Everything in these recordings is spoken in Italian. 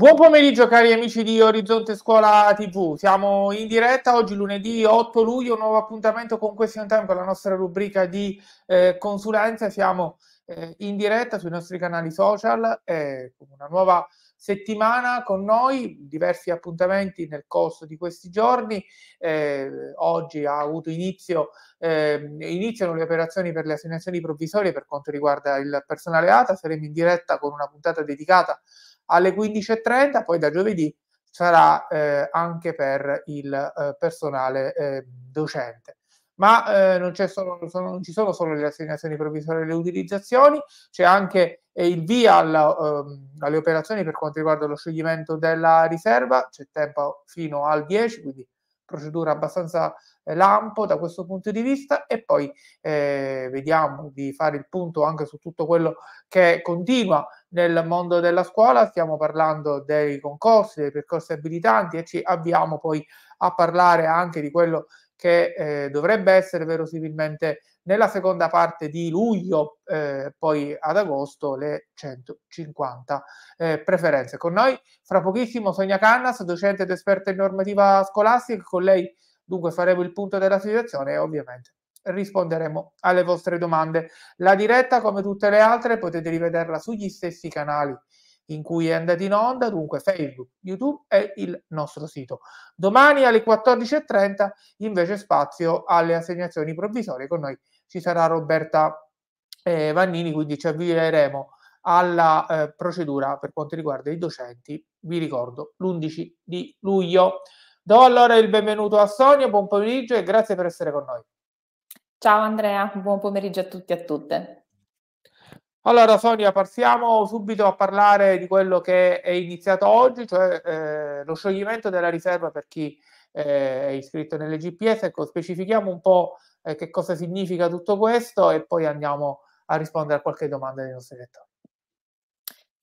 Buon pomeriggio cari amici di Orizzonte Scuola TV, siamo in diretta oggi lunedì 8 luglio, un nuovo appuntamento con Question Time con la nostra rubrica di eh, consulenza, siamo eh, in diretta sui nostri canali social, eh, una nuova settimana con noi, diversi appuntamenti nel corso di questi giorni. Eh, oggi ha avuto inizio, eh, iniziano le operazioni per le assegnazioni provvisorie per quanto riguarda il personale ATA. Saremo in diretta con una puntata dedicata alle 15.30, poi da giovedì sarà eh, anche per il eh, personale eh, docente. Ma eh, non, solo, sono, non, ci sono solo le assegnazioni provvisorie e le utilizzazioni, c'è anche eh, il via alla, ehm, alle operazioni per quanto riguarda lo scioglimento della riserva, c'è tempo fino al 10, quindi procedura abbastanza eh, lampo da questo punto di vista e poi eh, vediamo di fare il punto anche su tutto quello che continua nel mondo della scuola, stiamo parlando dei concorsi, dei percorsi abilitanti e ci avviamo poi a parlare anche di quello che eh, dovrebbe essere verosimilmente nella seconda parte di luglio, eh, poi ad agosto, le 150 eh, preferenze. Con noi fra pochissimo Sonia Cannas, docente ed esperta in normativa scolastica, con lei dunque faremo il punto della situazione e ovviamente risponderemo alle vostre domande. La diretta, come tutte le altre, potete rivederla sugli stessi canali in cui è andata in onda, dunque Facebook, YouTube e il nostro sito. Domani alle 14.30 invece spazio alle assegnazioni provvisorie, con noi ci sarà Roberta eh, Vannini, quindi ci avvieremo alla eh, procedura per quanto riguarda i docenti, vi ricordo, l'11 di luglio. Do allora il benvenuto a Sonia, buon pomeriggio e grazie per essere con noi. Ciao Andrea, buon pomeriggio a tutti e a tutte. Allora Sonia, partiamo subito a parlare di quello che è iniziato oggi, cioè eh, lo scioglimento della riserva per chi eh, è iscritto nelle GPS. Ecco, specifichiamo un po' eh, che cosa significa tutto questo e poi andiamo a rispondere a qualche domanda dei nostri lettori.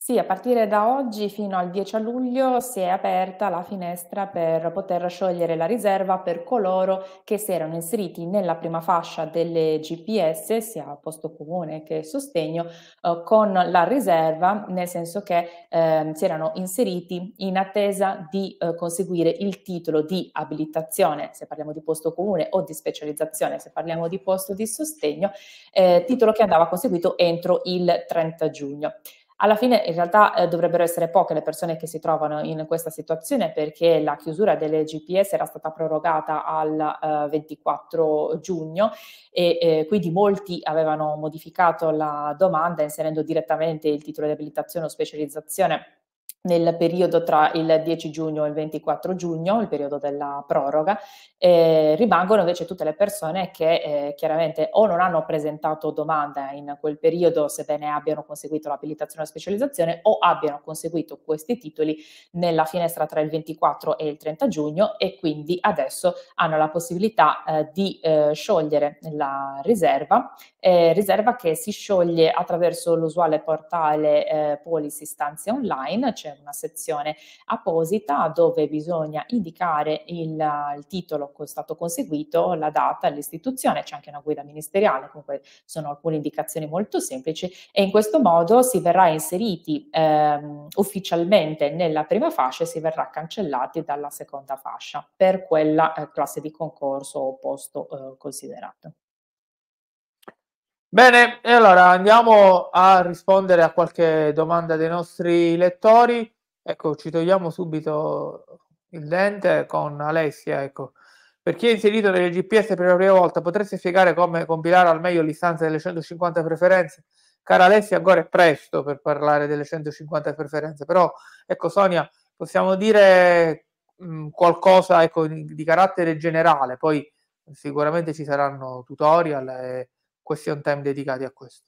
Sì, a partire da oggi fino al 10 luglio si è aperta la finestra per poter sciogliere la riserva per coloro che si erano inseriti nella prima fascia delle GPS, sia posto comune che sostegno, eh, con la riserva, nel senso che eh, si erano inseriti in attesa di eh, conseguire il titolo di abilitazione, se parliamo di posto comune, o di specializzazione, se parliamo di posto di sostegno, eh, titolo che andava conseguito entro il 30 giugno. Alla fine in realtà eh, dovrebbero essere poche le persone che si trovano in questa situazione perché la chiusura delle GPS era stata prorogata al eh, 24 giugno e eh, quindi molti avevano modificato la domanda inserendo direttamente il titolo di abilitazione o specializzazione nel periodo tra il 10 giugno e il 24 giugno, il periodo della proroga, eh, rimangono invece tutte le persone che eh, chiaramente o non hanno presentato domanda in quel periodo, sebbene abbiano conseguito l'abilitazione alla specializzazione, o abbiano conseguito questi titoli nella finestra tra il 24 e il 30 giugno e quindi adesso hanno la possibilità eh, di eh, sciogliere la riserva, eh, riserva che si scioglie attraverso l'usuale portale eh, Policy Stanze Online, cioè una sezione apposita dove bisogna indicare il, il titolo che è stato conseguito, la data, l'istituzione, c'è anche una guida ministeriale, comunque sono alcune indicazioni molto semplici e in questo modo si verrà inseriti ehm, ufficialmente nella prima fascia e si verrà cancellati dalla seconda fascia per quella eh, classe di concorso o posto eh, considerato. Bene, e allora andiamo a rispondere a qualche domanda dei nostri lettori. Ecco, ci togliamo subito il dente con Alessia. Ecco. Per chi è inserito nel GPS per la prima volta, potresti spiegare come compilare al meglio l'istanza delle 150 preferenze? Cara Alessia, ancora è presto per parlare delle 150 preferenze, però ecco Sonia, possiamo dire mh, mm, qualcosa ecco, di, di carattere generale, poi sicuramente ci saranno tutorial. E, question time dedicati a questo.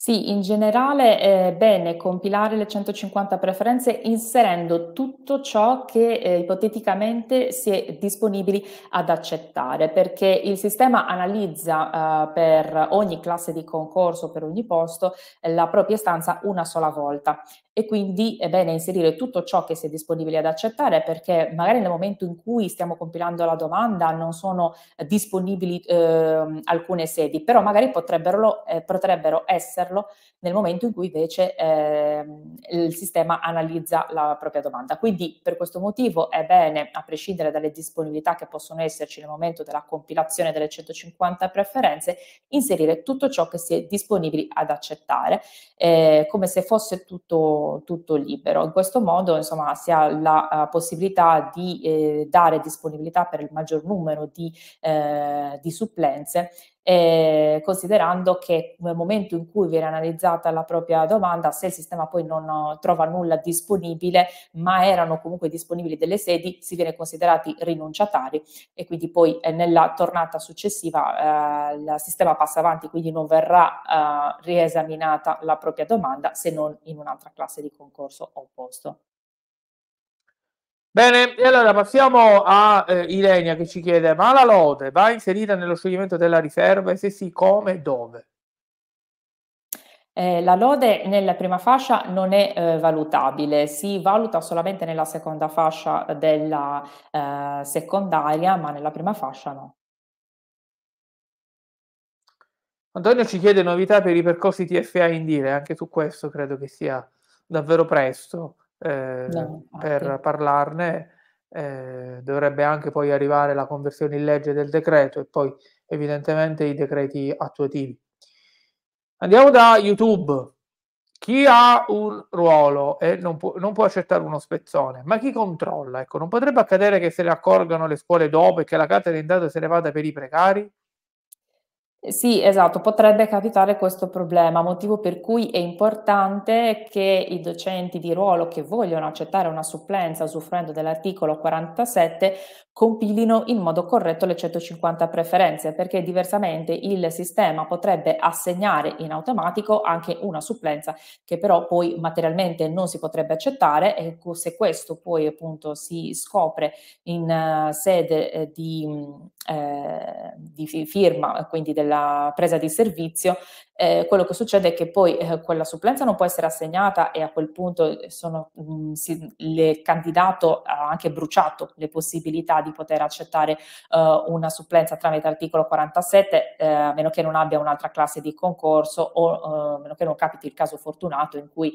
Sì, in generale è eh, bene compilare le 150 preferenze inserendo tutto ciò che eh, ipoteticamente si è disponibili ad accettare, perché il sistema analizza eh, per ogni classe di concorso, per ogni posto, eh, la propria stanza una sola volta e quindi è bene inserire tutto ciò che si è disponibili ad accettare perché magari nel momento in cui stiamo compilando la domanda non sono disponibili ehm, alcune sedi, però magari potrebbero, eh, potrebbero essere ottenerlo nel momento in cui invece eh, il sistema analizza la propria domanda. Quindi per questo motivo è bene, a prescindere dalle disponibilità che possono esserci nel momento della compilazione delle 150 preferenze, inserire tutto ciò che si è disponibili ad accettare, eh, come se fosse tutto, tutto, libero. In questo modo insomma, si ha la, la eh, possibilità di eh, dare disponibilità per il maggior numero di, eh, di supplenze eh, considerando che nel momento in cui viene analizzata la propria domanda, se il sistema poi non eh, trova nulla disponibile, ma erano comunque disponibili delle sedi, si viene considerati rinunciatari e quindi poi eh, nella tornata successiva eh, il sistema passa avanti, quindi non verrà eh, riesaminata la propria domanda se non in un'altra classe di concorso o posto. Bene, e allora passiamo a eh, Ilenia che ci chiede: ma la lode va inserita nello scioglimento della riserva? E se sì, come e dove? Eh, la lode nella prima fascia non è eh, valutabile, si valuta solamente nella seconda fascia della eh, secondaria, ma nella prima fascia no. Antonio ci chiede novità per i percorsi TFA in dire, anche su questo credo che sia davvero presto eh, no, per parlarne. Eh, dovrebbe anche poi arrivare la conversione in legge del decreto e poi evidentemente i decreti attuativi. Andiamo da YouTube. Chi ha un ruolo e non può, non può accettare uno spezzone, ma chi controlla? Ecco, non potrebbe accadere che se ne accorgano le scuole dopo e che la carta di entrata se ne vada per i precari? Eh, sì, esatto, potrebbe capitare questo problema, motivo per cui è importante che i docenti di ruolo che vogliono accettare una supplenza usufruendo dell'articolo 47 compilino in modo corretto le 150 preferenze, perché diversamente il sistema potrebbe assegnare in automatico anche una supplenza che però poi materialmente non si potrebbe accettare e se questo poi appunto si scopre in uh, sede eh, di, mm, eh, di firma, quindi della presa di servizio, eh, quello che succede è che poi eh, quella supplenza non può essere assegnata e a quel punto eh, sono, mh, mm, si, il candidato ha anche bruciato le possibilità di poter accettare eh, una supplenza tramite articolo 47, eh, a meno che non abbia un'altra classe di concorso o eh, a meno che non capiti il caso fortunato in cui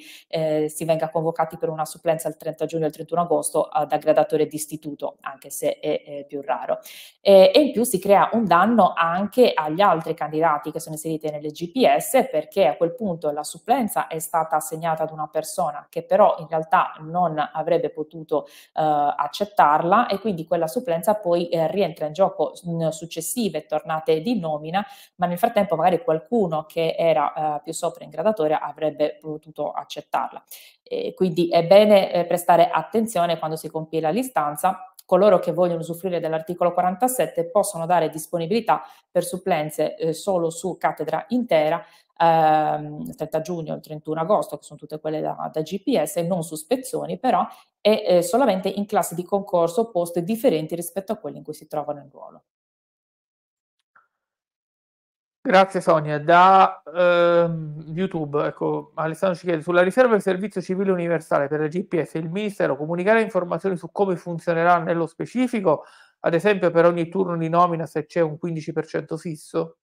si venga convocati per una supplenza il 30 giugno e il 31 agosto da gradatore d'istituto, anche se è, è più raro. e in più si crea un danno anche agli altri candidati che sono inseriti nelle GPS interesse perché a quel punto la supplenza è stata assegnata ad una persona che però in realtà non avrebbe potuto eh, accettarla e quindi quella supplenza poi eh, rientra in gioco in successive tornate di nomina, ma nel frattempo magari qualcuno che era eh, più sopra in gradatoria avrebbe potuto accettarla. E quindi è bene eh, prestare attenzione quando si compila l'istanza coloro che vogliono usufruire dell'articolo 47 possono dare disponibilità per supplenze eh, solo su cattedra intera ehm, il 30 giugno e il 31 agosto, che sono tutte quelle da, da GPS, non su spezioni però, e eh, solamente in classi di concorso poste differenti rispetto a quelle in cui si trovano in ruolo. Grazie Sonia. Da ehm, YouTube, ecco, Alessandro ci chiede, sulla riserva del servizio civile universale per la GPS, il Ministero comunicherà informazioni su come funzionerà nello specifico, ad esempio per ogni turno di nomina se c'è un 15% fisso?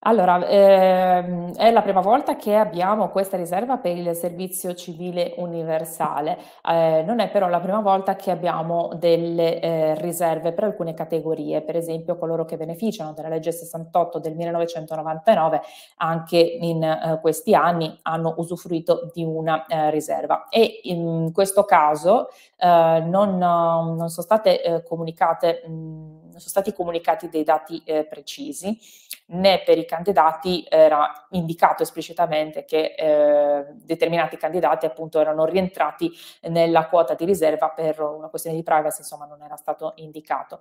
Allora, ehm, è la prima volta che abbiamo questa riserva per il servizio civile universale, eh, non è però la prima volta che abbiamo delle eh, riserve per alcune categorie, per esempio coloro che beneficiano della legge 68 del 1999, anche in eh, questi anni hanno usufruito di una eh, riserva e in questo caso eh, non, non, sono state eh, comunicate... Mh, mm, sono stati comunicati dei dati eh, precisi, né per i candidati era indicato esplicitamente che eh, determinati candidati appunto erano rientrati nella quota di riserva per una questione di privacy, insomma non era stato indicato.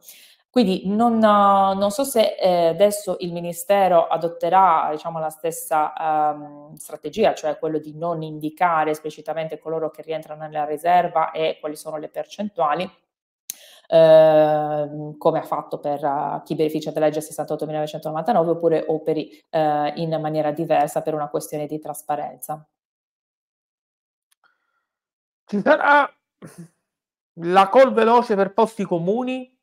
Quindi non, non so se eh, adesso il Ministero adotterà diciamo, la stessa ehm, strategia, cioè quello di non indicare esplicitamente coloro che rientrano nella riserva e quali sono le percentuali eh, come ha fatto per uh, chi beneficia della legge 68.999, oppure operi eh, in maniera diversa per una questione di trasparenza. Ci sarà la call veloce per posti comuni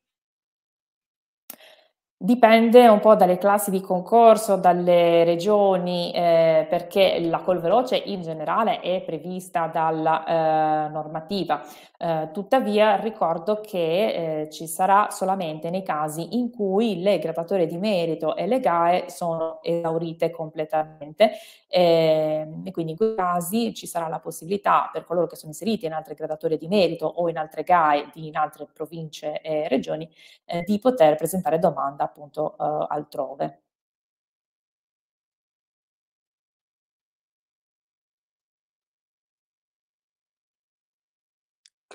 Dipende un po' dalle classi di concorso, dalle regioni, eh, perché la col veloce in generale è prevista dalla eh, normativa. Eh, tuttavia ricordo che eh, ci sarà solamente nei casi in cui le graduatorie di merito e le GAE sono esaurite completamente eh, e quindi in quei casi ci sarà la possibilità per coloro che sono inseriti in altre gradatorie di merito o in altre GAE di, in altre province e regioni eh, di poter presentare domanda appunto eh, altrove.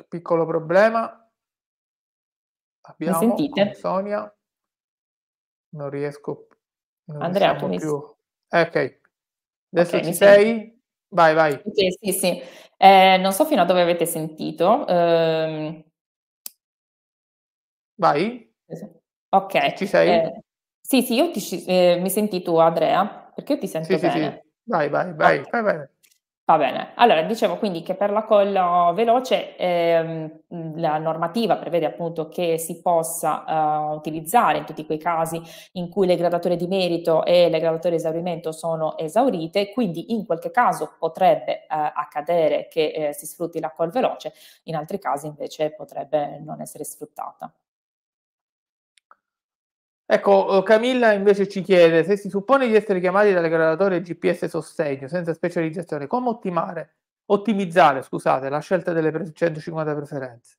piccolo problema. Abbiamo mi sentite? Sonia. Non riesco. Non Andrea, tu mi... più. Eh, ok, Adesso okay, ci sei? Senti. Vai, vai. Okay, sì, sì. Eh, non so fino a dove avete sentito. Eh... Vai. Ok. Ci sei? Eh, sì, sì, io ti, eh, mi senti tu, Andrea, perché io ti sento sì, bene. Sì, sì. Vai, vai, vai, okay. vai, vai. Va bene, allora dicevo quindi che per la colla veloce ehm, la normativa prevede appunto che si possa eh, utilizzare in tutti quei casi in cui le gradatorie di merito e le gradatorie di esaurimento sono esaurite, quindi in qualche caso potrebbe eh, accadere che eh, si sfrutti la colla veloce, in altri casi invece potrebbe non essere sfruttata. Ecco, eh, Camilla invece ci chiede se si suppone di essere chiamati dalle gradatorie GPS sostegno senza specializzazione, come ottimare, ottimizzare scusate, la scelta delle 150 preferenze?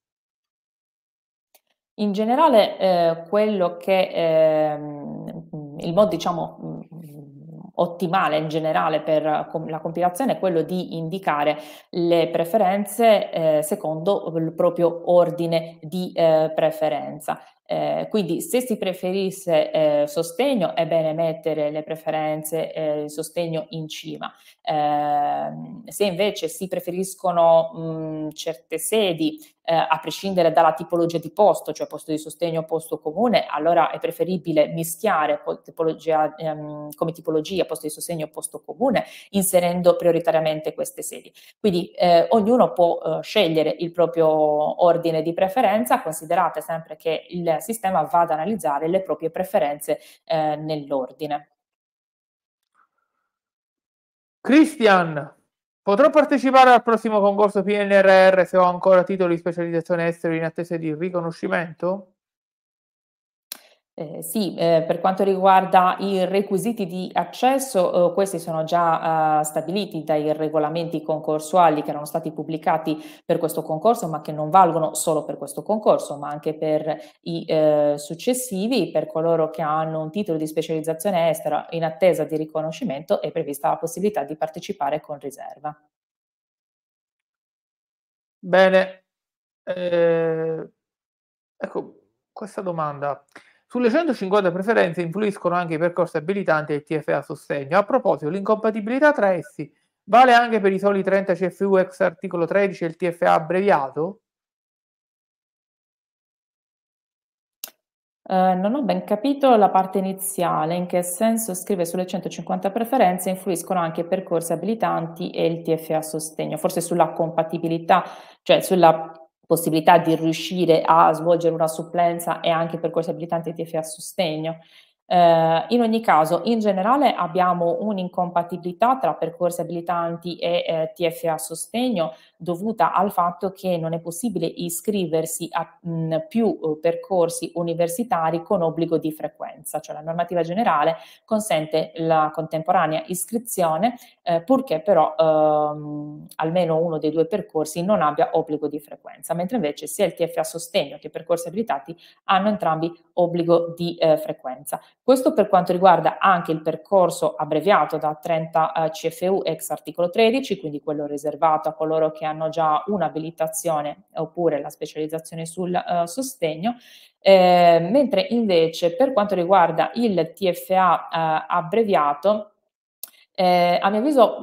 In generale, eh, quello che eh, il modo diciamo mm, ottimale in generale per la compilazione è quello di indicare le preferenze eh, secondo il proprio ordine di eh, preferenza. Eh, quindi se si preferisse eh, sostegno è bene mettere le preferenze, eh, il sostegno in cima. Ehm, se invece si preferiscono mh, certe sedi, eh, a prescindere dalla tipologia di posto, cioè posto di sostegno o posto comune, allora è preferibile mischiare tipologia, ehm, come tipologia posto di sostegno o posto comune, inserendo prioritariamente queste sedi. Quindi eh, ognuno può eh, scegliere il proprio ordine di preferenza, considerate sempre che il sistema vada ad analizzare le proprie preferenze eh, nell'ordine. Cristian, potrò partecipare al prossimo concorso PNRR se ho ancora titoli di specializzazione estero in attesa di riconoscimento? Eh, sì, eh, per quanto riguarda i requisiti di accesso, eh, questi sono già eh, stabiliti dai regolamenti concorsuali che erano stati pubblicati per questo concorso, ma che non valgono solo per questo concorso, ma anche per i eh, successivi, per coloro che hanno un titolo di specializzazione estera in attesa di riconoscimento, è prevista la possibilità di partecipare con riserva. Bene, eh, ecco questa domanda. Sulle 150 preferenze influiscono anche i percorsi abilitanti e il TFA sostegno. A proposito, l'incompatibilità tra essi vale anche per i soli 30 CFU ex articolo 13 e il TFA abbreviato? Eh, non ho ben capito la parte iniziale, in che senso scrive sulle 150 preferenze influiscono anche i percorsi abilitanti e il TFA sostegno, forse sulla compatibilità, cioè sulla possibilità di riuscire a svolgere una supplenza e anche percorsi abilitanti TFA a sostegno. Eh, in ogni caso, in generale abbiamo un'incompatibilità tra percorsi abilitanti e eh, TFA sostegno dovuta al fatto che non è possibile iscriversi a mh, mm, più eh, percorsi universitari con obbligo di frequenza, cioè la normativa generale consente la contemporanea iscrizione eh, purché però ehm, almeno uno dei due percorsi non abbia obbligo di frequenza, mentre invece sia il TFA sostegno che i percorsi abilitati hanno entrambi obbligo di eh, frequenza. Questo per quanto riguarda anche il percorso abbreviato da 30 eh, CFU ex articolo 13, quindi quello riservato a coloro che hanno già un'abilitazione oppure la specializzazione sul eh, sostegno, eh, mentre invece per quanto riguarda il TFA eh, abbreviato eh, a mio avviso,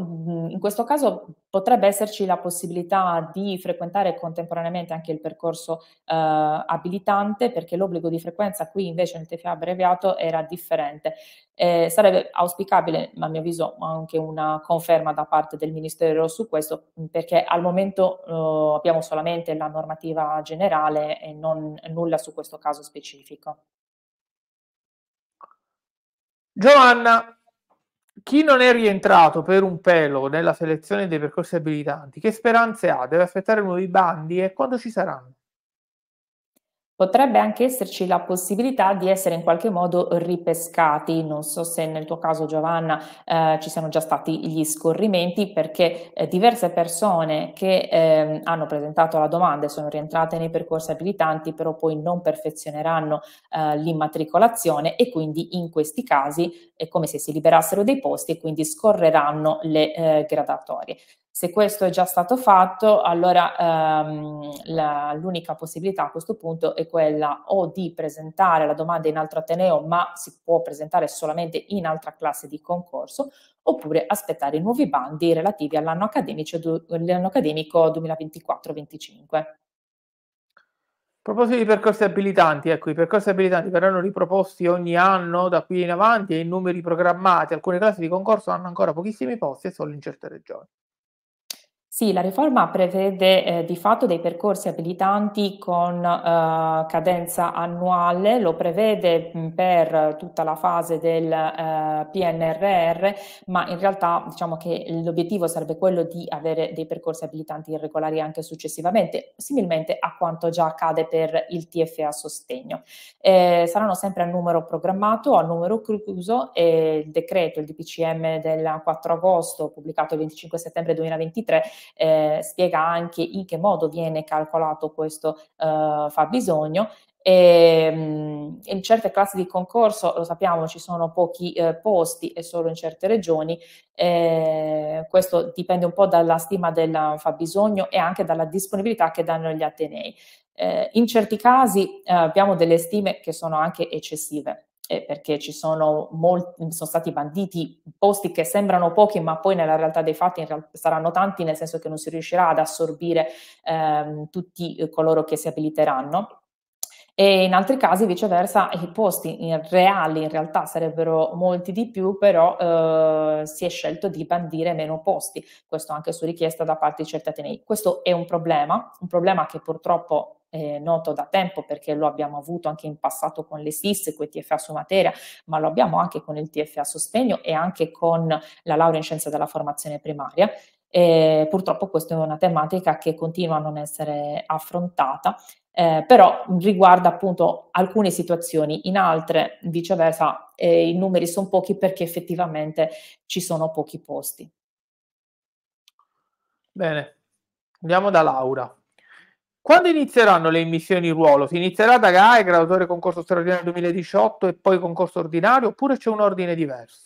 in questo caso potrebbe esserci la possibilità di frequentare contemporaneamente anche il percorso eh, abilitante, perché l'obbligo di frequenza qui invece nel TFA abbreviato era differente. Eh, sarebbe auspicabile, a mio avviso, anche una conferma da parte del Ministero su questo, perché al momento eh, abbiamo solamente la normativa generale e non nulla su questo caso specifico. Giovanna, chi non è rientrato per un pelo nella selezione dei percorsi abilitanti, che speranze ha? Deve aspettare nuovi bandi e quando ci saranno? potrebbe anche esserci la possibilità di essere in qualche modo ripescati. Non so se nel tuo caso, Giovanna, eh, ci siano già stati gli scorrimenti, perché eh, diverse persone che eh, hanno presentato la domanda e sono rientrate nei percorsi abilitanti, però poi non perfezioneranno eh, l'immatricolazione e quindi in questi casi è come se si liberassero dei posti e quindi scorreranno le eh, gradatorie. Se questo è già stato fatto, allora ehm, la, l'unica possibilità a questo punto è quella o di presentare la domanda in altro ateneo, ma si può presentare solamente in altra classe di concorso, oppure aspettare i nuovi bandi relativi all'anno accademico, du, l'anno accademico 2024-25. A proposito di percorsi abilitanti, ecco, i percorsi abilitanti verranno riproposti ogni anno da qui in avanti e i numeri programmati. Alcune classi di concorso hanno ancora pochissimi posti e solo in certe regioni. Sì, la riforma prevede eh, di fatto dei percorsi abilitanti con eh, cadenza annuale, lo prevede per tutta la fase del eh, PNRR, ma in realtà diciamo che l'obiettivo sarebbe quello di avere dei percorsi abilitanti irregolari anche successivamente, similmente a quanto già accade per il TFA sostegno. Eh, saranno sempre a numero programmato a numero chiuso e il decreto, il DPCM del 4 agosto, pubblicato il 25 settembre 2023, eh, spiega anche in che modo viene calcolato questo eh, fabbisogno e, ehm, in certe classi di concorso, lo sappiamo, ci sono pochi eh, posti e solo in certe regioni. Eh, questo dipende un po' dalla stima del fabbisogno e anche dalla disponibilità che danno gli Atenei. Eh, in certi casi eh, abbiamo delle stime che sono anche eccessive eh, perché ci sono, molti, sono stati banditi posti che sembrano pochi, ma poi nella realtà dei fatti realtà saranno tanti, nel senso che non si riuscirà ad assorbire ehm, tutti eh, coloro che si abiliteranno e in altri casi viceversa i posti in reali in realtà sarebbero molti di più, però eh, si è scelto di bandire meno posti, questo anche su richiesta da parte di certi atenei. Questo è un problema, un problema che purtroppo è noto da tempo perché lo abbiamo avuto anche in passato con le SIS, con il TFA su materia, ma lo abbiamo anche con il TFA sostegno e anche con la laurea in scienza della formazione primaria. E purtroppo questa è una tematica che continua a non essere affrontata, eh, però riguarda appunto alcune situazioni, in altre viceversa eh, i numeri sono pochi perché effettivamente ci sono pochi posti. Bene, andiamo da Laura. Quando inizieranno le immissioni ruolo? Si inizierà da GAE, graduatore concorso straordinario 2018 e poi concorso ordinario oppure c'è un ordine diverso?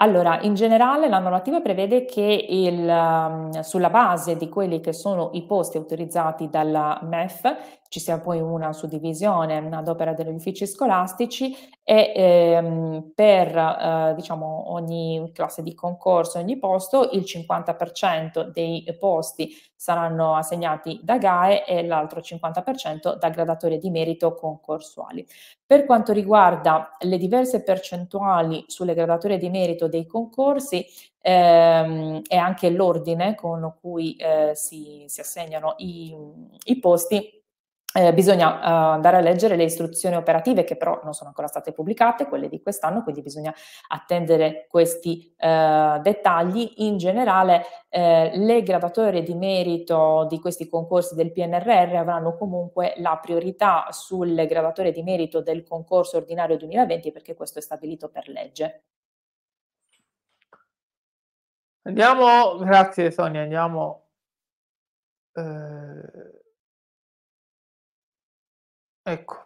Allora, in generale la normativa prevede che il, ehm, sulla base di quelli che sono i posti autorizzati dalla MEF ci sia poi una suddivisione ad opera degli uffici scolastici e ehm, per eh, diciamo, ogni classe di concorso, ogni posto, il 50% dei posti saranno assegnati da GAE e l'altro 50% da gradatorie di merito concorsuali. Per quanto riguarda le diverse percentuali sulle gradatorie di merito dei concorsi, ehm, e anche l'ordine con cui eh, si, si, assegnano i, i posti, eh, bisogna eh, andare a leggere le istruzioni operative che però non sono ancora state pubblicate, quelle di quest'anno, quindi bisogna attendere questi eh, dettagli. In generale eh, le graduatorie di merito di questi concorsi del PNRR avranno comunque la priorità sulle graduatorie di merito del concorso ordinario 2020 perché questo è stabilito per legge. Andiamo, grazie Sonia, andiamo. Eh Ecco.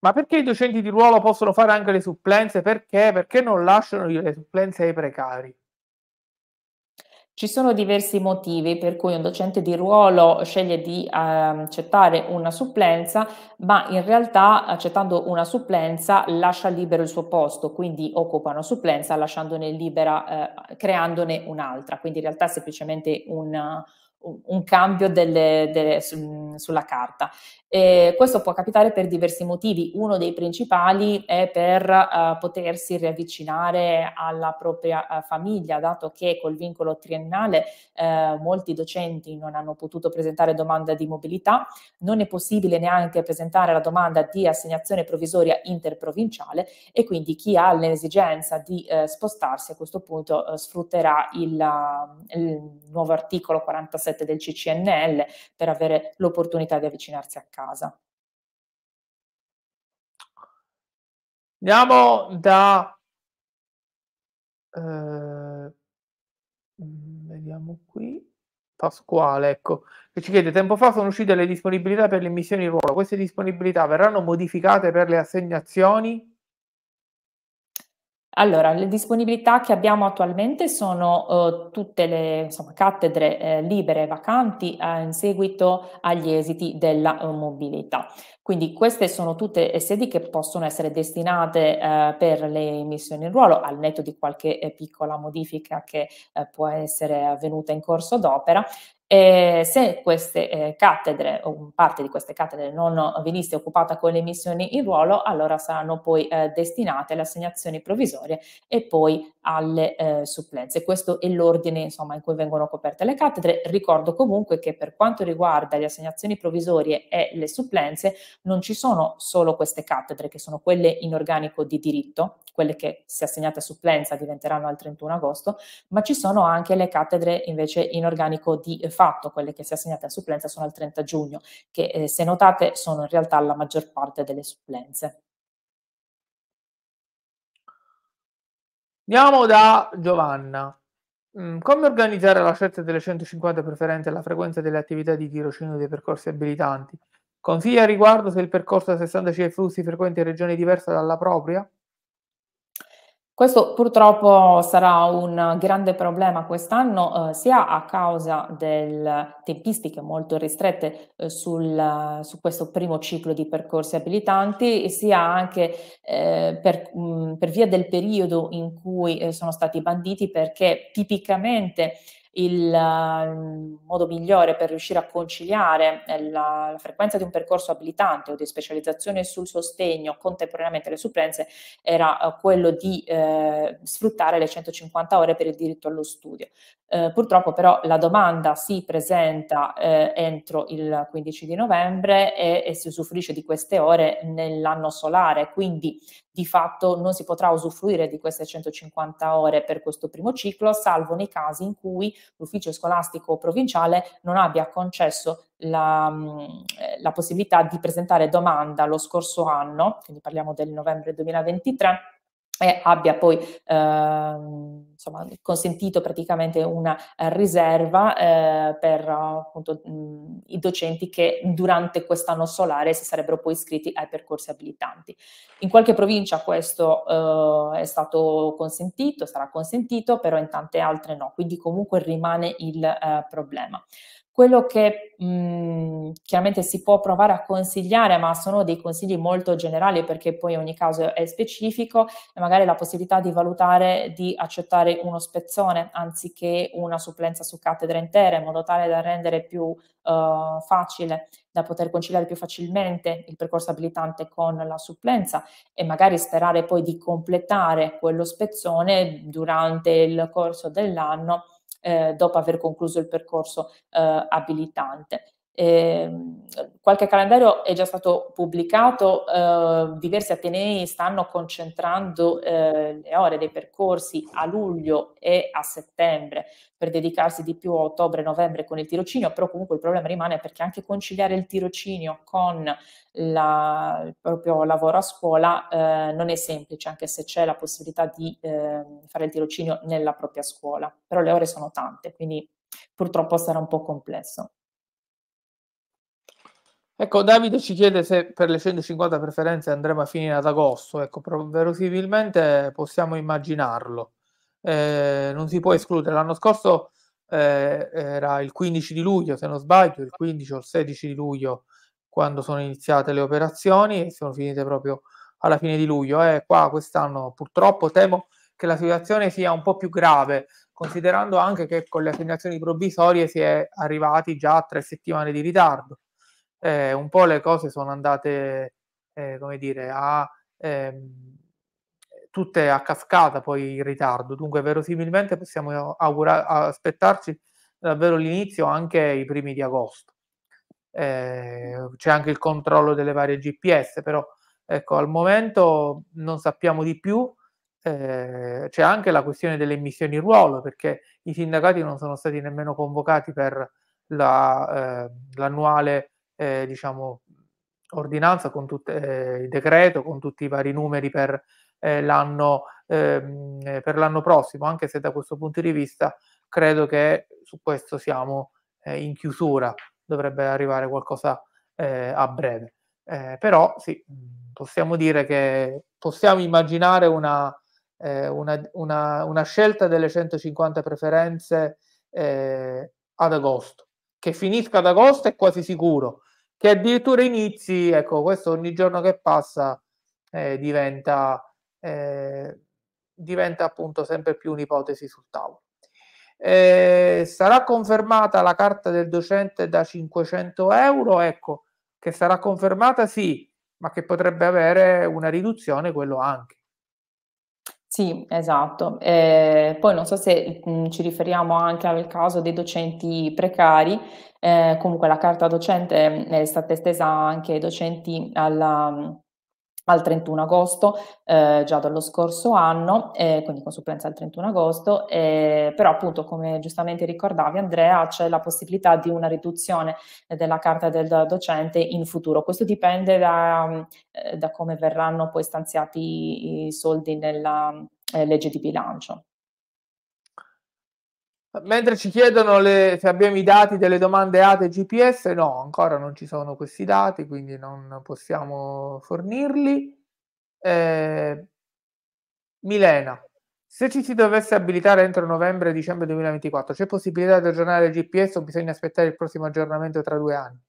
Ma perché i docenti di ruolo possono fare anche le supplenze? Perché? Perché non lasciano le supplenze ai precari? Ci sono diversi motivi per cui un docente di ruolo sceglie di eh, accettare una supplenza, ma in realtà accettando una supplenza lascia libero il suo posto, quindi occupa una supplenza lasciandone libera, eh, creandone un'altra. Quindi in realtà è semplicemente un un cambio delle, delle, su, sulla carta. Eh, questo può capitare per diversi motivi. Uno dei principali è per eh, potersi riavvicinare alla propria eh, famiglia, dato che col vincolo triennale eh, molti docenti non hanno potuto presentare domanda di mobilità, non è possibile neanche presentare la domanda di assegnazione provvisoria interprovinciale e quindi chi ha l'esigenza di eh, spostarsi a questo punto eh, sfrutterà il, il nuovo articolo 47 7 del CCNL per avere l'opportunità di avvicinarsi a casa. Andiamo da... Eh, mm, vediamo qui. Pasquale, ecco, che ci chiede tempo fa sono uscite le disponibilità per le missioni ruolo. Queste disponibilità verranno modificate per le assegnazioni? Allora, le disponibilità che abbiamo attualmente sono eh, tutte le insomma, cattedre eh, libere e vacanti eh, in seguito agli esiti della eh, mobilità. Quindi queste sono tutte sedi che possono essere destinate eh, per le missioni in ruolo, al netto di qualche eh, piccola modifica che eh, può essere avvenuta in corso d'opera, e eh, se queste eh, cattedre o parte di queste cattedre non venisse occupata con le missioni in ruolo, allora saranno poi eh, destinate alle assegnazioni provvisorie e poi alle eh, supplenze. Questo è l'ordine insomma, in cui vengono coperte le cattedre. Ricordo comunque che per quanto riguarda le assegnazioni provvisorie e le supplenze non ci sono solo queste cattedre che sono quelle in organico di diritto, quelle che se assegnate a supplenza diventeranno al 31 agosto, ma ci sono anche le cattedre invece in organico di fatto, quelle che se assegnate a supplenza sono al 30 giugno, che eh, se notate sono in realtà la maggior parte delle supplenze. Andiamo da Giovanna. Mm, come organizzare la scelta delle 150 preferenze alla frequenza delle attività di tirocinio dei percorsi abilitanti? Consigli a riguardo se il percorso da 60 CFU si frequenta in regioni diverse dalla propria? Questo purtroppo sarà un grande problema quest'anno, eh, sia a causa delle tempistiche molto ristrette eh, sul, su questo primo ciclo di percorsi abilitanti, sia anche eh, per, mh, mm, per, via del periodo in cui eh, sono stati banditi, perché tipicamente il ehm, modo migliore per riuscire a conciliare eh, la, la, frequenza di un percorso abilitante o di specializzazione sul sostegno contemporaneamente alle supplenze era eh, quello di uh, sfruttare le 150 ore per il diritto allo studio. Eh, purtroppo però la domanda si presenta eh, entro il 15 di novembre e, e, si usufruisce di queste ore nell'anno solare, quindi di fatto non si potrà usufruire di queste 150 ore per questo primo ciclo, salvo nei casi in cui l'ufficio scolastico provinciale non abbia concesso la, mm, eh, la possibilità di presentare domanda lo scorso anno, quindi parliamo del novembre 2023 e abbia poi ehm, insomma, consentito praticamente una riserva eh, per appunto, mh, mm, i docenti che durante quest'anno solare si sarebbero poi iscritti ai percorsi abilitanti. In qualche provincia questo eh, è stato consentito, sarà consentito, però in tante altre no, quindi comunque rimane il eh, problema. Quello che mh, mhmm, chiaramente si può provare a consigliare, ma sono dei consigli molto generali perché poi ogni caso è specifico, è magari la possibilità di valutare di accettare uno spezzone anziché una supplenza su cattedra intera, in modo tale da rendere più uh, facile, da poter conciliare più facilmente il percorso abilitante con la supplenza e magari sperare poi di completare quello spezzone durante il corso dell'anno eh, dopo aver concluso il percorso eh, abilitante. Eh, qualche calendario è già stato pubblicato, eh, diversi atenei stanno concentrando eh, le ore dei percorsi a luglio e a settembre per dedicarsi di più a ottobre e novembre con il tirocinio, però comunque il problema rimane perché anche conciliare il tirocinio con la, il proprio lavoro a scuola eh, non è semplice, anche se c'è la possibilità di eh, fare il tirocinio nella propria scuola, però le ore sono tante, quindi purtroppo sarà un po' complesso. Ecco, Davide ci chiede se per le 150 preferenze andremo a finire ad agosto. Ecco, verosimilmente possiamo immaginarlo. Eh, non si può escludere. L'anno scorso eh, era il 15 di luglio, se non sbaglio, il 15 o il 16 di luglio quando sono iniziate le operazioni e sono finite proprio alla fine di luglio. E eh, qua quest'anno purtroppo temo che la situazione sia un po' più grave, considerando anche che con le assegnazioni provvisorie si è arrivati già a tre settimane di ritardo eh, un po' le cose sono andate, eh, come dire, a, ehm, tutte a cascata poi in ritardo, dunque verosimilmente possiamo augura- aspettarci davvero l'inizio anche i primi di agosto. Eh, c'è anche il controllo delle varie GPS, però ecco, al momento non sappiamo di più. Eh, c'è anche la questione delle missioni ruolo, perché i sindacati non sono stati nemmeno convocati per la, eh, l'annuale eh, diciamo, ordinanza, con tut- eh, il decreto, con tutti i vari numeri per, eh, l'anno, ehm, eh, per l'anno prossimo, anche se da questo punto di vista credo che su questo siamo eh, in chiusura, dovrebbe arrivare qualcosa eh, a breve. Eh, però sì, possiamo dire che possiamo immaginare una, eh, una, una, una scelta delle 150 preferenze eh, ad agosto, che finisca ad agosto è quasi sicuro, che addirittura inizi, ecco, questo ogni giorno che passa eh, diventa, eh, diventa appunto sempre più un'ipotesi sul tavolo. Eh, sarà confermata la carta del docente da 500 euro? Ecco, che sarà confermata sì, ma che potrebbe avere una riduzione, quello anche. Sì, esatto. Eh, poi non so se mh, mm, ci riferiamo anche al caso dei docenti precari eh, comunque la carta docente è stata estesa anche ai docenti alla, al 31 agosto, eh, già dallo scorso anno, eh, quindi con supplenza al 31 agosto, eh, però appunto come giustamente ricordavi Andrea c'è la possibilità di una riduzione della carta del docente in futuro. Questo dipende da, eh, da come verranno poi stanziati i soldi nella eh, legge di bilancio. Mentre ci chiedono le, se abbiamo i dati delle domande ATE GPS, no, ancora non ci sono questi dati, quindi non possiamo fornirli. Eh, Milena, se ci si dovesse abilitare entro novembre dicembre 2024, c'è possibilità di aggiornare il GPS o bisogna aspettare il prossimo aggiornamento tra due anni?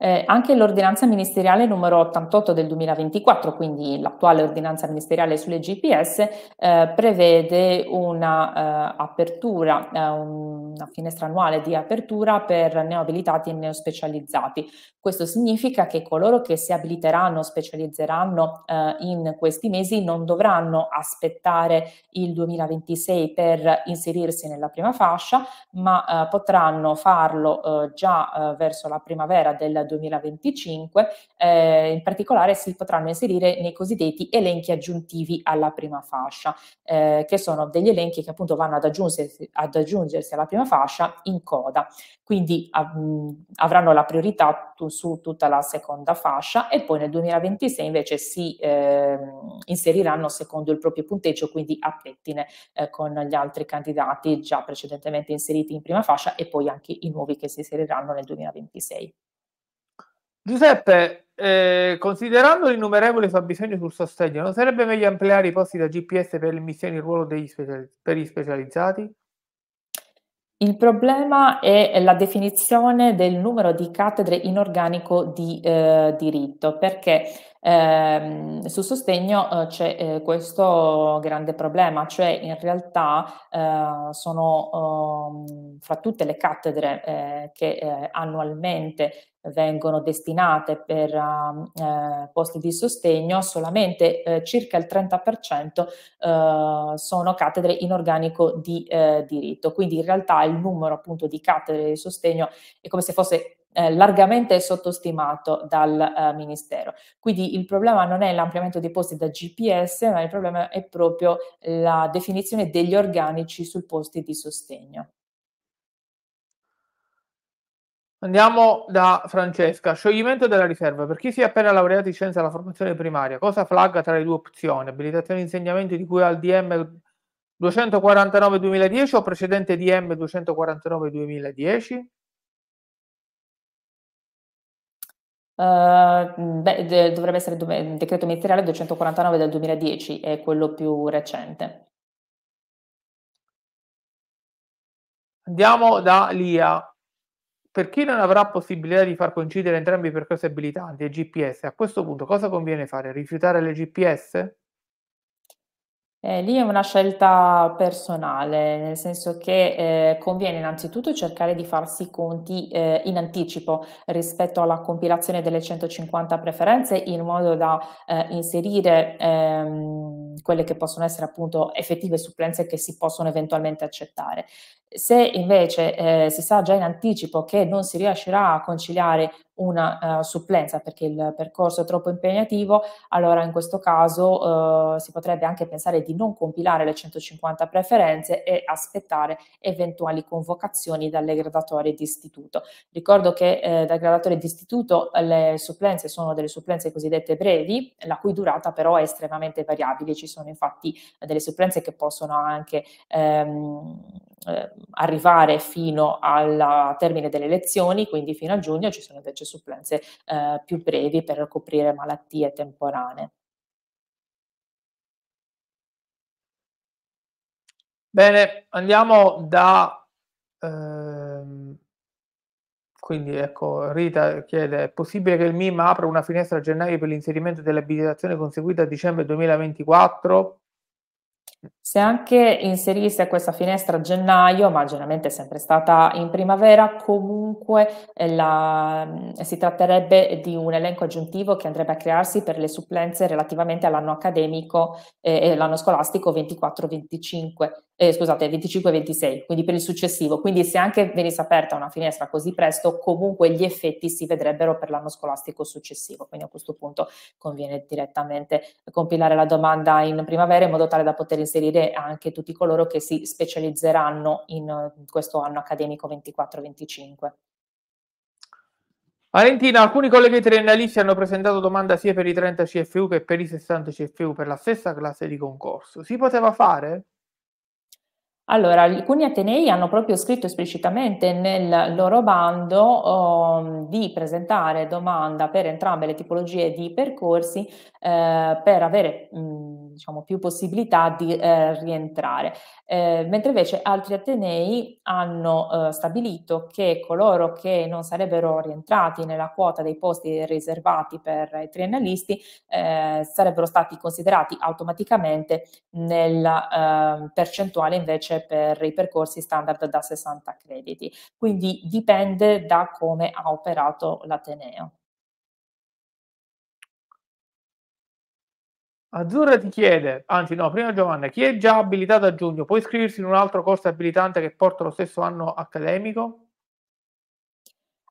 Eh, anche l'ordinanza ministeriale numero 88 del 2024, quindi l'attuale ordinanza ministeriale sulle GPS, eh, prevede una eh, apertura, eh, una finestra annuale di apertura per neoabilitati e neospecializzati. Questo significa che coloro che si abiliteranno, specializzeranno eh, in questi mesi non dovranno aspettare il 2026 per inserirsi nella prima fascia, ma eh, potranno farlo già verso la primavera del 2026. 2025, eh, in particolare si potranno inserire nei cosiddetti elenchi aggiuntivi alla prima fascia, eh, che sono degli elenchi che appunto vanno ad aggiungersi, ad aggiungersi alla prima fascia in coda, quindi av- avranno la priorità tu- su tutta la seconda fascia e poi nel 2026 invece si eh, inseriranno secondo il proprio punteggio, quindi a pettine eh, con gli altri candidati già precedentemente inseriti in prima fascia e poi anche i nuovi che si inseriranno nel 2026. Giuseppe, eh, considerando l'innumerevole fabbisogno sul sostegno, non sarebbe meglio ampliare i posti da GPS per le missioni e il ruolo speciali- per gli specializzati? Il problema è la definizione del numero di cattedre in organico di eh, diritto, perché eh, su sostegno eh, c'è eh, questo grande problema, cioè in realtà eh, sono ehm, fra tutte le cattedre eh, che eh, annualmente vengono destinate per ehm, eh, posti di sostegno, solamente eh, circa il 30% eh, sono cattedre in organico di diritto. Quindi in realtà il numero appunto di cattedre di sostegno è come se fosse eh, largamente sottostimato dal eh, Ministero. Quindi il problema non è l'ampliamento dei posti da GPS, ma il problema è proprio la definizione degli organici sui posti di sostegno. Andiamo da Francesca. Scioglimento della riserva. Per chi si è appena laureato in scienza alla formazione primaria, cosa flagga tra le due opzioni? Abilitazione di insegnamento di cui al DM 249-2010 o precedente DM 249-2010? Eh, beh, de- dovrebbe essere do- il decreto ministeriale 249 del 2010, è quello più recente. Andiamo da Lia. Per chi non avrà possibilità di far coincidere entrambi i percorsi abilitanti e GPS, a questo punto cosa conviene fare? Rifiutare le GPS? Eh, lì è una scelta personale, nel senso che eh, conviene innanzitutto cercare di farsi i conti eh, in anticipo rispetto alla compilazione delle 150 preferenze in modo da eh, inserire ehm, quelle che possono essere appunto effettive supplenze che si possono eventualmente accettare. Se invece eh, si sa già in anticipo che non si riuscirà a conciliare una uh, supplenza perché il percorso è troppo impegnativo, allora in questo caso uh, si potrebbe anche pensare di non compilare le 150 preferenze e aspettare eventuali convocazioni dalle graduatorie di istituto. Ricordo che eh, dal graduatorio di istituto le supplenze sono delle supplenze cosiddette brevi, la cui durata però è estremamente variabile, ci sono infatti delle supplenze che possono anche ehm, eh, arrivare fino al termine delle lezioni, quindi fino a giugno, ci sono invece supplenze eh, più brevi per coprire malattie temporanee. Bene, andiamo da... Ehm, quindi ecco, Rita chiede, è possibile che il MIM apra una finestra a gennaio per l'inserimento dell'abilitazione conseguita a dicembre 2024? Se anche inserisse questa finestra a gennaio, ma generalmente è sempre stata in primavera, comunque eh, la, mm, si tratterebbe di un elenco aggiuntivo che andrebbe a crearsi per le supplenze relativamente all'anno accademico eh, e l'anno scolastico 24-25 eh, scusate, 25-26, quindi per il successivo. Quindi se anche venisse aperta una finestra così presto, comunque gli effetti si vedrebbero per l'anno scolastico successivo. Quindi a questo punto conviene direttamente compilare la domanda in primavera in modo tale da poter inserire anche tutti coloro che si specializzeranno in eh, questo anno accademico 24-25. Valentina, alcuni colleghi triennalisti hanno presentato domanda sia per i 30 CFU che per i 60 CFU per la stessa classe di concorso. Si poteva fare? Allora, alcuni Atenei hanno proprio scritto esplicitamente nel loro bando um, di presentare domanda per entrambe le tipologie di percorsi eh, per avere mh, mm, diciamo, più possibilità di eh, rientrare, eh, mentre invece altri Atenei hanno eh, stabilito che coloro che non sarebbero rientrati nella quota dei posti riservati per i triennalisti eh, sarebbero stati considerati automaticamente nella ehm, percentuale invece per i percorsi standard da 60 crediti. Quindi dipende da come ha operato l'Ateneo. Azzurra ti chiede, anzi no, prima Giovanna, chi è già abilitato a giugno può iscriversi in un altro corso abilitante che porta lo stesso anno accademico?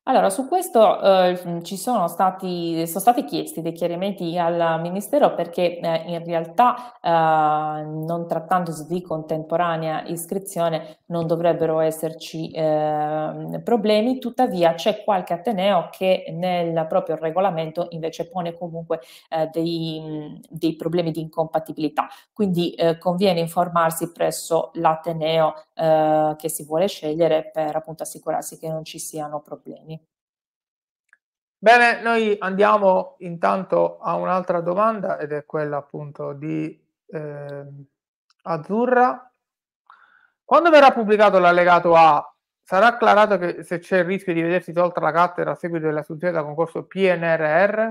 Allora, su questo eh, mm, ci sono stati, sono stati chiesti dei chiarimenti al Ministero perché eh, in realtà, eh, non trattandosi di contemporanea iscrizione, non dovrebbero esserci ehm, problemi, tuttavia c'è qualche Ateneo che nel proprio regolamento invece pone comunque eh, dei, mm, dei, problemi di incompatibilità, quindi eh, conviene informarsi presso l'Ateneo eh, che si vuole scegliere per appunto assicurarsi che non ci siano problemi. Bene, noi andiamo intanto a un'altra domanda ed è quella appunto di eh, Azzurra. Quando verrà pubblicato l'allegato A, sarà acclarato che se c'è il rischio di vedersi tolta la cattedra a seguito dell'assunzione da concorso PNRR?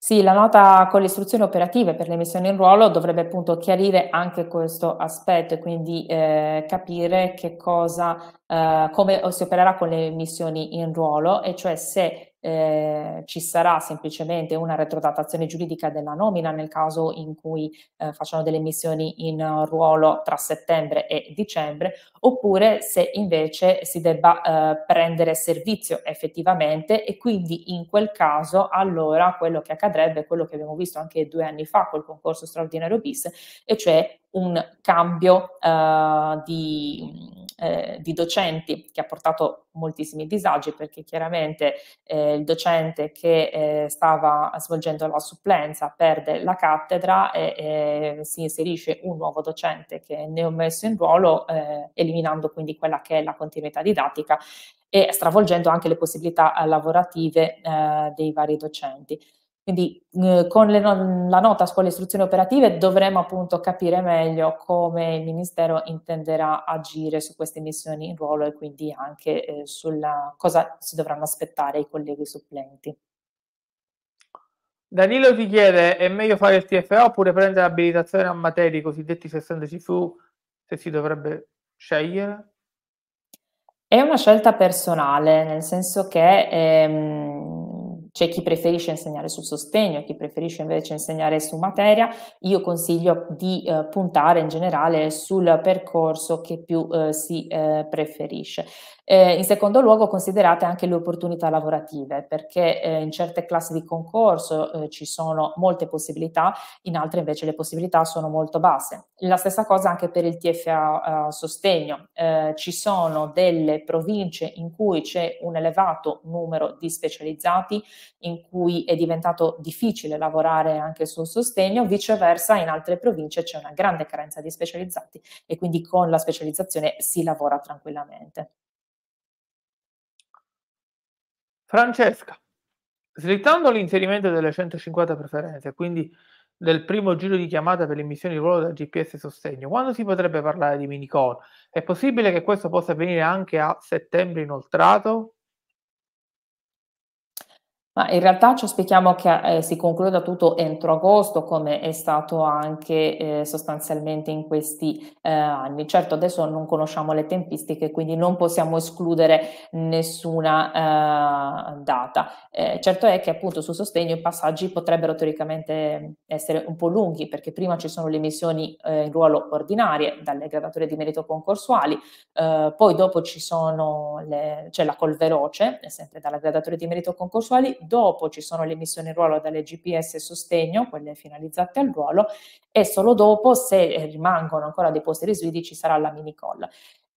Sì, la nota con le istruzioni operative per le missioni in ruolo dovrebbe appunto chiarire anche questo aspetto e quindi eh, capire che cosa eh, come si opererà con le missioni in ruolo, e cioè se eh, ci sarà semplicemente una retrodatazione giuridica della nomina nel caso in cui eh, facciano delle missioni in ruolo tra settembre e dicembre, oppure se invece si debba eh, prendere servizio effettivamente e quindi in quel caso allora quello che accadrebbe quello che abbiamo visto anche due anni fa col concorso straordinario bis, e cioè un cambio eh, di, eh, di, docenti che ha portato moltissimi disagi perché chiaramente eh, il docente che eh, stava svolgendo la supplenza perde la cattedra e eh, si inserisce un nuovo docente che ne ho messo in ruolo eh, eliminando quindi quella che è la continuità didattica e stravolgendo anche le possibilità lavorative dei vari docenti. Quindi eh, con no- la nota scuole istruzioni operative dovremo appunto capire meglio come il Ministero intenderà agire su queste missioni in ruolo e quindi anche eh, sulla cosa si dovranno aspettare i colleghi supplenti. Danilo ti chiede, è meglio fare il TFA oppure prendere l'abilitazione a materie, i cosiddetti 60 CFU, se si dovrebbe scegliere? È una scelta personale, nel senso che... Ehm, c'è chi preferisce insegnare sul sostegno, chi preferisce invece insegnare su materia. Io consiglio di eh, puntare in generale sul percorso che più eh, si eh, preferisce. Eh, in secondo luogo considerate anche le opportunità lavorative perché eh, in certe classi di concorso eh, ci sono molte possibilità, in altre invece le possibilità sono molto basse. La stessa cosa anche per il TFA sostegno. ci sono delle province in cui c'è un elevato numero di specializzati in cui è diventato difficile lavorare anche sul sostegno, viceversa in altre province c'è una grande carenza di specializzati e quindi con la specializzazione si lavora tranquillamente. Francesca, slittando l'inserimento delle 150 preferenze, quindi del primo giro di chiamata per le missioni di ruolo da GPS sostegno, quando si potrebbe parlare di mini call? È possibile che questo possa avvenire anche a settembre inoltrato? Ma in realtà ci aspettiamo che eh, si concluda tutto entro agosto, come è stato anche eh, sostanzialmente in questi eh, anni. Certo, adesso non conosciamo le tempistiche, quindi non possiamo escludere nessuna eh, data. Eh, certo è che appunto su sostegno i passaggi potrebbero teoricamente essere un po' lunghi, perché prima ci sono le missioni eh, in ruolo ordinarie dalle gradature di merito concorsuali, poi dopo ci sono le, c'è la col veloce, sempre dalla graduatoria di merito concorsuali, dopo ci sono le missioni ruolo dalle GPS sostegno, quelle finalizzate al ruolo, e solo dopo, se eh, rimangono ancora dei posti residui, ci sarà la mini call.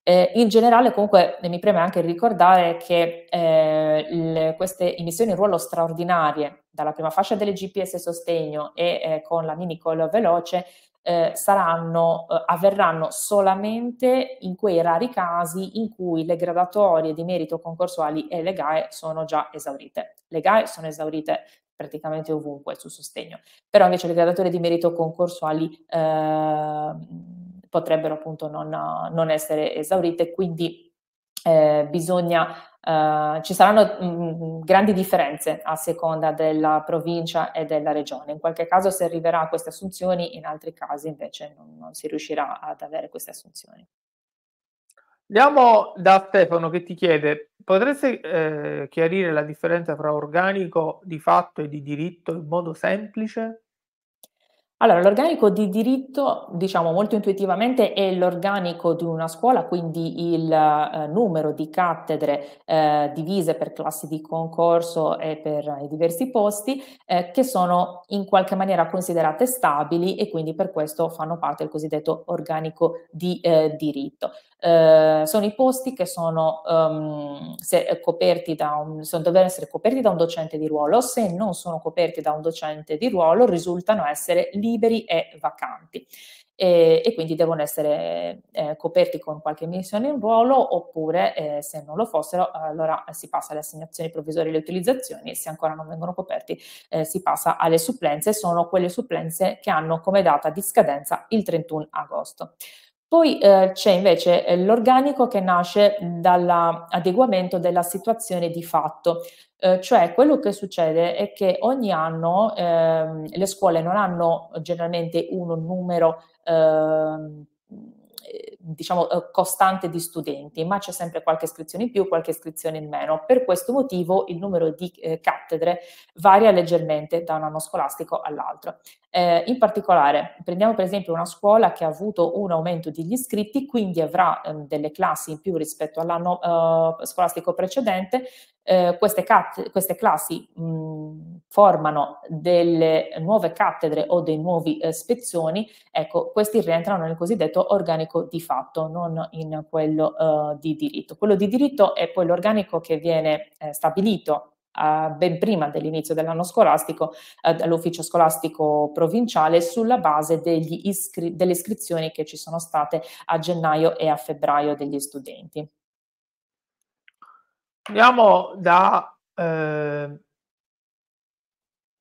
Eh, in generale, comunque, mi preme anche ricordare che eh, le, queste missioni ruolo straordinarie, dalla prima fascia delle GPS sostegno e eh, con la mini call veloce, eh, saranno, eh, avverranno solamente in quei rari casi in cui le gradatorie di merito concorsuali e le GAE sono già esaurite. Le GAE sono esaurite praticamente ovunque su sostegno, però invece le gradatorie di merito concorsuali eh, potrebbero appunto non, non essere esaurite, quindi eh, bisogna, eh, ci saranno mh, mm, mm, mm, grandi differenze a seconda della provincia e della regione. In qualche caso si arriverà a queste assunzioni, in altri casi invece non, non si riuscirà ad avere queste assunzioni. Andiamo da Stefano che ti chiede, potresti eh, chiarire la differenza tra organico di fatto e di diritto in modo semplice? Allora, l'organico di diritto, diciamo molto intuitivamente, è l'organico di una scuola, quindi il eh, numero di cattedre eh, divise per classi di concorso e per i diversi posti, eh, che sono in qualche maniera considerate stabili e quindi per questo fanno parte del cosiddetto organico di eh, diritto. Eh, sono i posti che sono, um, coperti da un, sono, dovrebbero essere coperti da un docente di ruolo, se non sono coperti da un docente di ruolo risultano essere liberi e vacanti. E, e quindi devono essere eh, coperti con qualche missione in ruolo oppure eh, se non lo fossero allora si passa alle assegnazioni provvisorie e alle utilizzazioni e se ancora non vengono coperti eh, si passa alle supplenze sono quelle supplenze che hanno come data di scadenza il 31 agosto. Poi eh, c'è invece eh, l'organico che nasce dall'adeguamento della situazione di fatto, eh, cioè quello che succede è che ogni anno ehm, le scuole non hanno generalmente un numero ehm, diciamo, eh, costante di studenti, ma c'è sempre qualche iscrizione in più, qualche iscrizione in meno. Per questo motivo il numero di eh, cattedre varia leggermente da un anno scolastico all'altro. Eh, in particolare, prendiamo per esempio una scuola che ha avuto un aumento degli iscritti, quindi avrà eh, delle classi in più rispetto all'anno eh, scolastico precedente, eh, queste, cat- queste, classi mh, formano delle nuove cattedre o dei nuovi eh, spezzoni, ecco, questi rientrano nel cosiddetto organico di fatto, non in quello eh, di diritto. Quello di diritto è poi l'organico che viene eh, stabilito ben prima dell'inizio dell'anno scolastico eh, dall'ufficio scolastico provinciale sulla base iscri- delle iscrizioni che ci sono state a gennaio e a febbraio degli studenti. Andiamo da eh,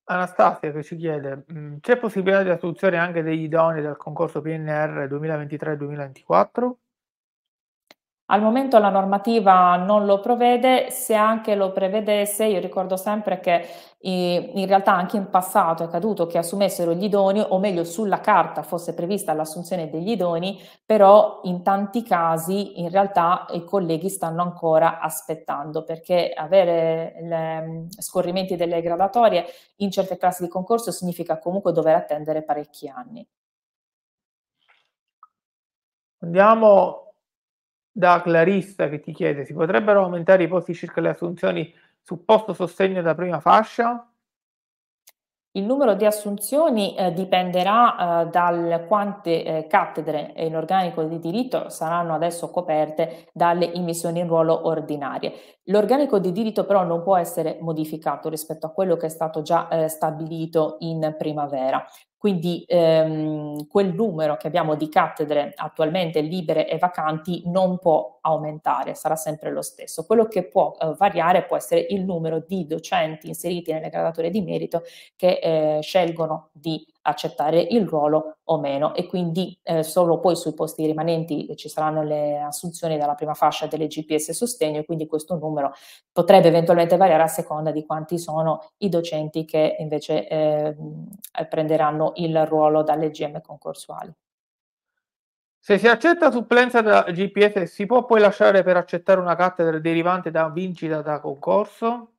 Anastasia che ci chiede, mm, c'è possibilità di assunzione anche degli idonei del concorso PNR 2023-2024? Al momento la normativa non lo provvede, se anche lo prevedesse, io ricordo sempre che in realtà anche in passato è accaduto che assumessero gli idoni, o meglio sulla carta fosse prevista l'assunzione degli idoni, però in tanti casi in realtà i colleghi stanno ancora aspettando perché avere le, scorrimenti delle gradatorie in certe classi di concorso significa comunque dover attendere parecchi anni. Andiamo da Clarissa che ti chiede, si potrebbero aumentare i posti circa le assunzioni su posto sostegno da prima fascia? Il numero di assunzioni eh, dipenderà eh, da quante eh, cattedre in organico di diritto saranno adesso coperte dalle immissioni in ruolo ordinarie. L'organico di diritto però non può essere modificato rispetto a quello che è stato già eh, stabilito in primavera. Quindi ehm, quel numero che abbiamo di cattedre attualmente libere e vacanti non può aumentare, sarà sempre lo stesso. Quello che può eh, variare può essere il numero di docenti inseriti nelle graduatorie di merito che eh, scelgono di accettare il ruolo o meno e quindi eh, solo poi sui posti rimanenti ci saranno le assunzioni dalla prima fascia delle GPS sostegno e quindi questo numero potrebbe eventualmente variare a seconda di quanti sono i docenti che invece eh, prenderanno il ruolo dalle GM concorsuali. Se si accetta supplenza da GPS si può poi lasciare per accettare una cattedra derivante da vincita da concorso?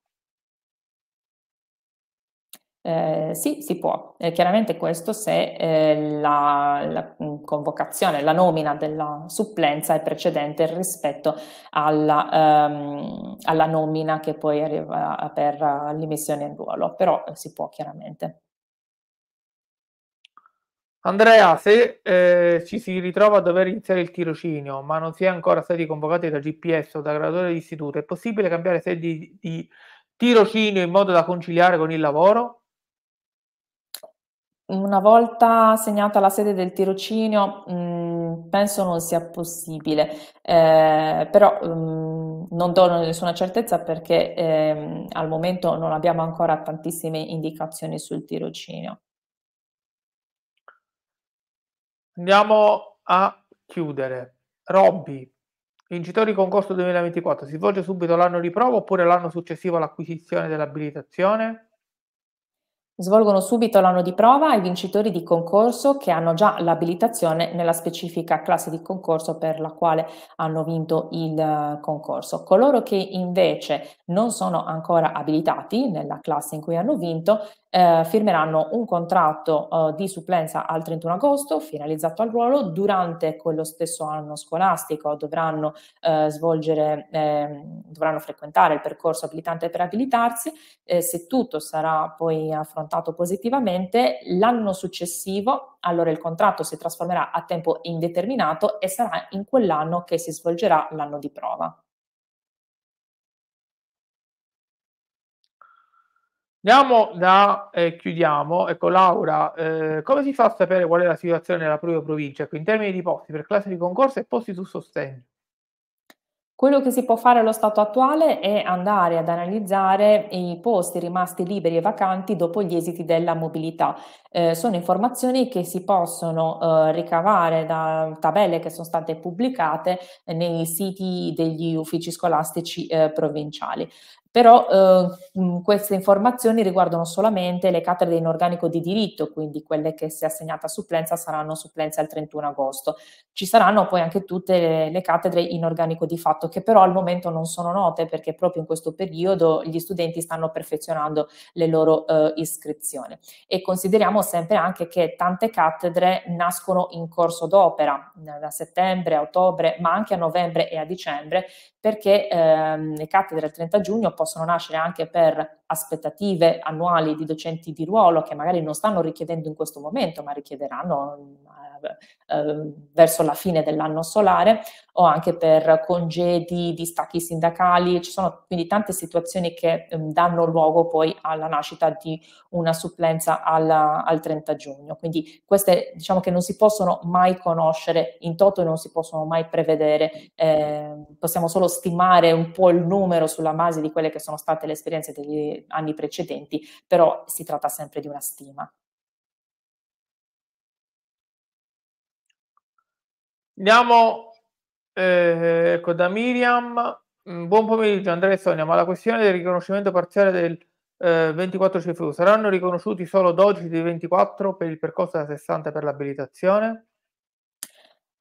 Eh, sì, si può. Eh, chiaramente questo se eh, la, la, mm, convocazione, la nomina della supplenza è precedente rispetto alla, ehm, alla nomina che poi arriva per l'immissione in ruolo, però eh, si può chiaramente. Andrea, se eh, ci si ritrova a dover iniziare il tirocinio, ma non si è ancora stati convocati da GPS o da graduatore di istituto, è possibile cambiare sedi di tirocinio in modo da conciliare con il lavoro? Una volta segnata la sede del tirocinio, mh, mm, penso non sia possibile, eh, però mh, mm, non do nessuna certezza perché eh, al momento non abbiamo ancora tantissime indicazioni sul tirocinio. Andiamo a chiudere. Robby, vincitori concorso 2024, si svolge subito l'anno di prova oppure l'anno successivo all'acquisizione dell'abilitazione? Svolgono subito l'anno di prova ai vincitori di concorso che hanno già l'abilitazione nella specifica classe di concorso per la quale hanno vinto il eh, concorso. Coloro che invece non sono ancora abilitati nella classe in cui hanno vinto eh, firmeranno un contratto eh, di supplenza al 31 agosto finalizzato al ruolo. Durante quello stesso anno scolastico dovranno eh, svolgere, ehm, dovranno frequentare il percorso abilitante per abilitarsi. Eh, se tutto sarà poi affrontato positivamente, l'anno successivo allora il contratto si trasformerà a tempo indeterminato e sarà in quell'anno che si svolgerà l'anno di prova. Andiamo da, eh, chiudiamo, ecco Laura, eh, come si fa a sapere qual è la situazione nella propria provincia ecco, in termini di posti per classe di concorso e posti su sostegno? Quello che si può fare allo stato attuale è andare ad analizzare i posti rimasti liberi e vacanti dopo gli esiti della mobilità. Eh, sono informazioni che si possono eh, ricavare da tabelle che sono state pubblicate nei siti degli uffici scolastici eh, provinciali però eh, queste informazioni riguardano solamente le cattedre in organico di diritto, quindi quelle che se assegnata a supplenza saranno supplenze al 31 agosto. Ci saranno poi anche tutte le, le cattedre in organico di fatto, che però al momento non sono note perché proprio in questo periodo gli studenti stanno perfezionando le loro eh, iscrizioni. E consideriamo sempre anche che tante cattedre nascono in corso d'opera, eh, da settembre a ottobre, ma anche a novembre e a dicembre, perché ehm, le cattedre al 30 giugno possono nascere anche per aspettative annuali di docenti di ruolo che magari non stanno richiedendo in questo momento, ma richiederanno eh, ehm, verso la fine dell'anno solare o anche per congedi, distacchi sindacali, ci sono quindi tante situazioni che ehm, danno luogo poi alla nascita di una supplenza alla, al 30 giugno. Quindi queste diciamo che non si possono mai conoscere in toto, non si possono mai prevedere, eh, possiamo solo stimare un po' il numero sulla base di quelle che sono state le esperienze degli anni precedenti, però si tratta sempre di una stima. Andiamo eh, ecco, da Miriam. Mm, buon pomeriggio Andrea e Sonia, ma la questione del riconoscimento parziale del eh, 24 CFU saranno riconosciuti solo 12 dei 24 per il percorso da 60 per l'abilitazione?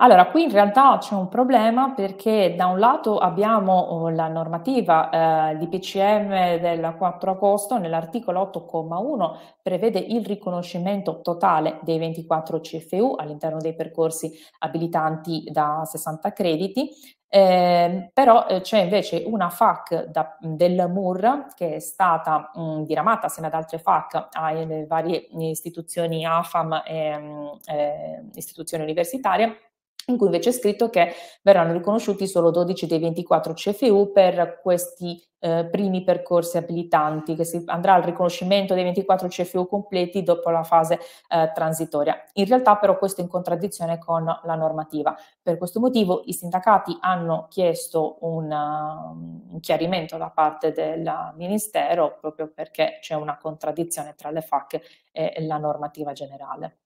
Allora, qui in realtà c'è un problema perché da un lato abbiamo oh, la normativa eh, l'IPCM del 4 agosto nell'articolo 8,1 prevede il riconoscimento totale dei 24 CFU all'interno dei percorsi abilitanti da 60 crediti, eh, però eh, c'è invece una FAC da, del MUR che è stata mh, mm, diramata assieme ad altre FAC alle varie istituzioni AFAM e mh, mm, eh, istituzioni universitarie in cui invece è scritto che verranno riconosciuti solo 12 dei 24 CFU per questi eh, primi percorsi abilitanti, che si andrà al riconoscimento dei 24 CFU completi dopo la fase eh, transitoria. In realtà però questo è in contraddizione con la normativa. Per questo motivo i sindacati hanno chiesto una, un um, chiarimento da parte del Ministero proprio perché c'è una contraddizione tra le FAC e la normativa generale.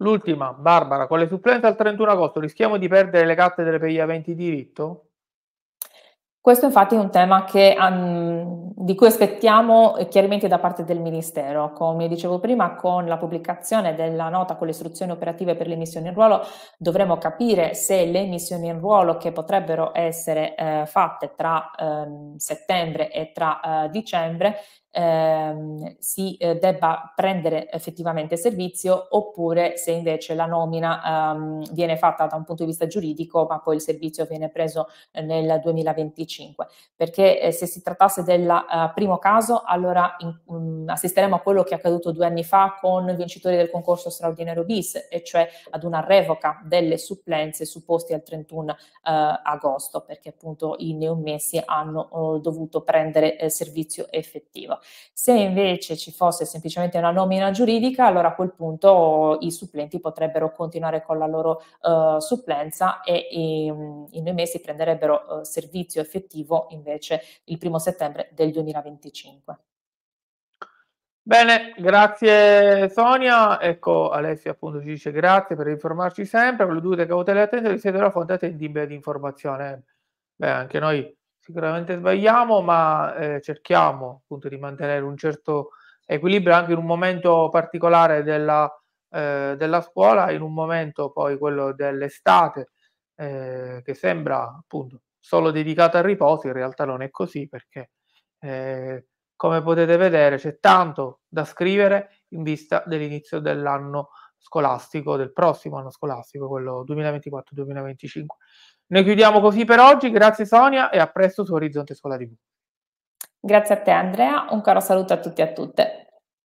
L'ultima, Barbara, con le supplenze al 31 agosto rischiamo di perdere le cattedre per gli aventi diritto? Questo infatti è un tema che, um, di cui aspettiamo eh, chiarimenti da parte del Ministero. Come dicevo prima, con la pubblicazione della nota con le istruzioni operative per le missioni in ruolo dovremo capire se le missioni in ruolo che potrebbero essere eh, fatte tra eh, settembre e tra eh, dicembre ehm, si eh, debba prendere effettivamente servizio oppure se invece la nomina ehm, viene fatta da un punto di vista giuridico ma poi il servizio viene preso eh, nel 2025. Perché eh, se si trattasse del uh, eh, primo caso allora in, um, mm, assisteremo a quello che è accaduto due anni fa con i vincitori del concorso straordinario bis e cioè ad una revoca delle supplenze supposte al 31 eh, agosto perché appunto i neommessi hanno eh, dovuto prendere servizio effettivo. Se invece ci fosse semplicemente una nomina giuridica, allora a quel punto i supplenti potrebbero continuare con la loro uh, supplenza e ehm, i due mesi prenderebbero uh, servizio effettivo invece il primo settembre del 2025. Bene, grazie Sonia. Ecco Alessia appunto ci dice grazie per informarci sempre, con le dovute cautele attente, attenzione, siete la fonte attendibile di informazione. Beh, anche noi sicuramente sbagliamo, ma eh, cerchiamo appunto di mantenere un certo equilibrio anche in un momento particolare della, eh, della scuola, in un momento poi quello dell'estate eh, che sembra appunto solo dedicato al riposo, in realtà non è così perché eh, come potete vedere c'è tanto da scrivere in vista dell'inizio dell'anno scolastico, del prossimo anno scolastico, quello 2024-2025. Noi chiudiamo così per oggi, grazie Sonia e a presto su Orizzonte Scuola TV. Grazie a te Andrea, un caro saluto a tutti e a tutte.